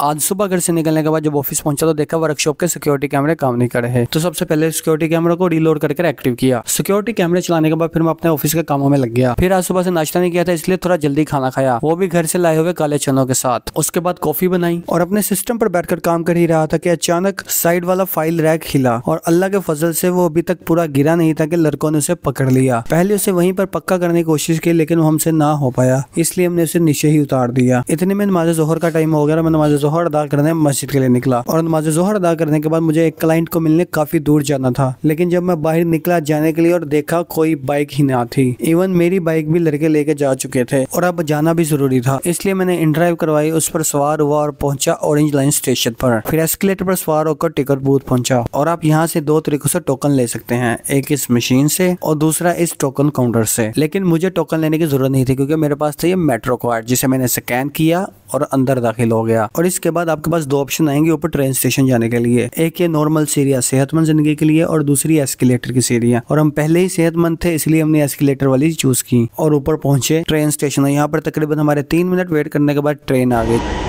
आज सुबह घर से निकलने के बाद जब ऑफिस पहुंचा तो देखा वर्कशॉप के सिक्योरिटी कैमरे काम नहीं कर रहे तो सबसे पहले सिक्योरिटी कैमरे को रीलोड करके एक्टिव किया सिक्योरिटी कैमरे चलाने के बाद फिर मैं अपने ऑफिस के कामों में लग गया फिर आज सुबह से नाश्ता नहीं किया था इसलिए थोड़ा जल्दी खाना खाया वो भी घर से लाए हुए काले चनों के साथ उसके बाद कॉफी बनाई और अपने सिस्टम पर बैठकर काम कर ही रहा था की अचानक साइड वाला फाइल रैक हिला और अल्लाह के फजल से वो अभी तक पूरा गिरा नहीं था कि लड़कों ने उसे पकड़ लिया पहले उसे वहीं पर पक्का करने की कोशिश की लेकिन वो हमसे ना हो पाया इसलिए हमने उसे नीचे ही उतार दिया इतने में नमाजे जोहर का टाइम हो गया मैं नमाजे जोहर अदा करने मस्जिद के लिए निकला और नमाज जोहर अदा करने के बाद मुझे एक क्लाइंट को मिलने काफ़ी दूर जाना था लेकिन जब मैं बाहर निकला जाने के लिए और देखा कोई बाइक ही ना थी इवन मेरी बाइक भी लड़के लेके जा चुके थे और अब जाना भी जरूरी था इसलिए मैंने ड्राइव करवाई उस पर सवार हुआ और पहुंचा ऑरेंज लाइन स्टेशन पर फिर एस्केलेटर पर सवार होकर टिकट बूथ पहुंचा और आप यहाँ से दो तरीकों से टोकन ले सकते हैं एक इस मशीन से और दूसरा इस टोकन काउंटर से लेकिन मुझे टोकन लेने की जरूरत नहीं थी क्योंकि मेरे पास था ये मेट्रो कार्ड जिसे मैंने स्कैन किया और अंदर दाखिल हो गया और इसके बाद आपके पास दो ऑप्शन आएंगे ऊपर ट्रेन स्टेशन जाने के लिए एक ये नॉर्मल सीरिया सेहतमंद जिंदगी के लिए और दूसरी एस्केलेटर की सीरिया और हम पहले ही सेहतमंद थे इसलिए हमने एस्केलेटर वाली चूज की और ऊपर पहुंचे ट्रेन स्टेशन यहाँ पर तकरीबन हमारे तीन मिनट वेट करने के बाद ट्रेन आ गई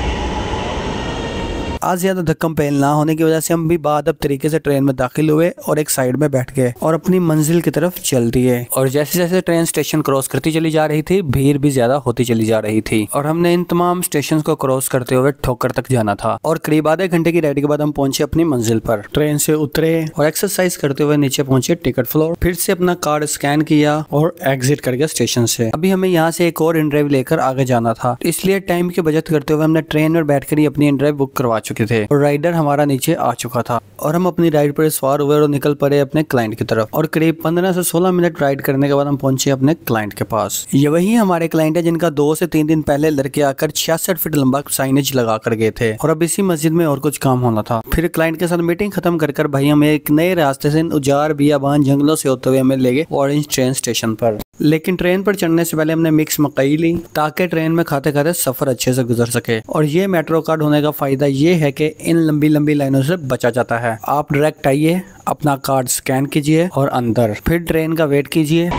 आज ज़्यादा धक्कम पहल ना होने की वजह से हम भी बादब तरीके से ट्रेन में दाखिल हुए और एक साइड में बैठ गए और अपनी मंजिल की तरफ चल दिए और जैसे जैसे ट्रेन स्टेशन क्रॉस करती चली जा रही थी भीड़ भी ज्यादा होती चली जा रही थी और हमने इन तमाम स्टेशन को क्रॉस करते हुए ठोकर तक जाना था और करीब आधे घंटे की राइड के बाद हम पहुंचे अपनी मंजिल पर ट्रेन से उतरे और एक्सरसाइज करते हुए नीचे पहुंचे टिकट फ्लोर फिर से अपना कार्ड स्कैन किया और एग्जिट कर गया स्टेशन से अभी हमें यहाँ से एक और इंड्राइव लेकर आगे जाना था इसलिए टाइम की बचत करते हुए हमने ट्रेन में बैठ ही अपनी इंड्राइव बुक करवा चुकी चुके थे और राइडर हमारा नीचे आ चुका था और हम अपनी राइड पर सवार हुए और निकल पड़े अपने क्लाइंट की तरफ और करीब पंद्रह से सोलह मिनट राइड करने के बाद हम पहुंचे अपने क्लाइंट के पास ये वही हमारे क्लाइंट है जिनका दो से तीन दिन पहले लड़के आकर छियासठ फीट लंबा साइनेज लगा कर गए थे और अब इसी मस्जिद में और कुछ काम होना था फिर क्लाइंट के साथ मीटिंग खत्म कर कर भाई हमें एक नए रास्ते से उजार बियाबान जंगलों से होते हुए हमें ले गए ऑरेंज ट्रेन स्टेशन पर लेकिन ट्रेन पर चढ़ने से पहले हमने मिक्स मकई ली ताकि ट्रेन में खाते खाते सफर अच्छे से गुजर सके और ये मेट्रो कार्ड होने का फायदा ये है कि इन लंबी लंबी लाइनों से बचा जाता है आप डायरेक्ट आइए अपना कार्ड स्कैन कीजिए और अंदर फिर ट्रेन का वेट कीजिए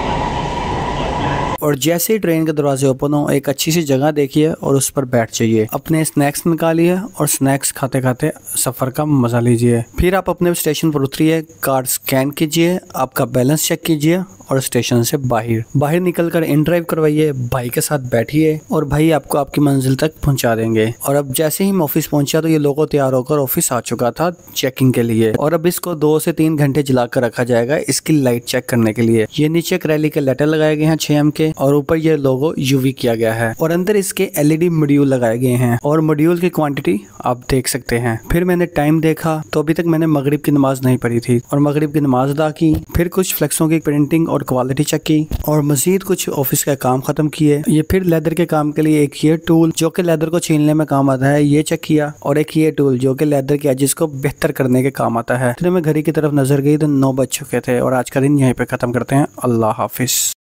और जैसे ही ट्रेन के दरवाजे ओपन हो एक अच्छी सी जगह देखिए और उस पर बैठ जाइए अपने स्नैक्स निकालिए और स्नैक्स खाते खाते सफ़र का मज़ा लीजिए फिर आप अपने स्टेशन पर उतरिए कार्ड स्कैन कीजिए आपका बैलेंस चेक कीजिए और स्टेशन से बाहर बाहर निकल कर इन ड्राइव करवाइए भाई के साथ बैठिए और भाई आपको आपकी मंजिल तक पहुंचा देंगे और अब जैसे ही मैं ऑफिस पहुंचा तो ये लोगों तैयार होकर ऑफिस आ चुका था चेकिंग के लिए और अब इसको दो से तीन घंटे जला कर रखा जाएगा इसकी लाइट चेक करने के लिए ये नीचे क्रैली के लेटर लगाए गए हैं छह एम के और ऊपर ये लोगो यूवी किया गया है और अंदर इसके एलईडी मॉड्यूल लगाए गए हैं और मॉड्यूल की क्वांटिटी आप देख सकते हैं फिर मैंने टाइम देखा तो अभी तक मैंने मगरिब की नमाज नहीं पढ़ी थी और मगरिब की नमाज अदा की फिर कुछ फ्लेक्सों की प्रिंटिंग और और क्वालिटी चेक की और मजीद कुछ ऑफिस का काम खत्म किए ये फिर लेदर के काम के लिए एक ये टूल जो कि लेदर को छीनने में काम आता है ये चेक किया और एक ये टूल जो कि लेदर के एजिस को बेहतर करने के काम आता है फिर मैं घड़ी की तरफ नजर गई तो नौ बज चुके थे और आज का दिन यहीं पे खत्म करते हैं अल्लाह हाफिज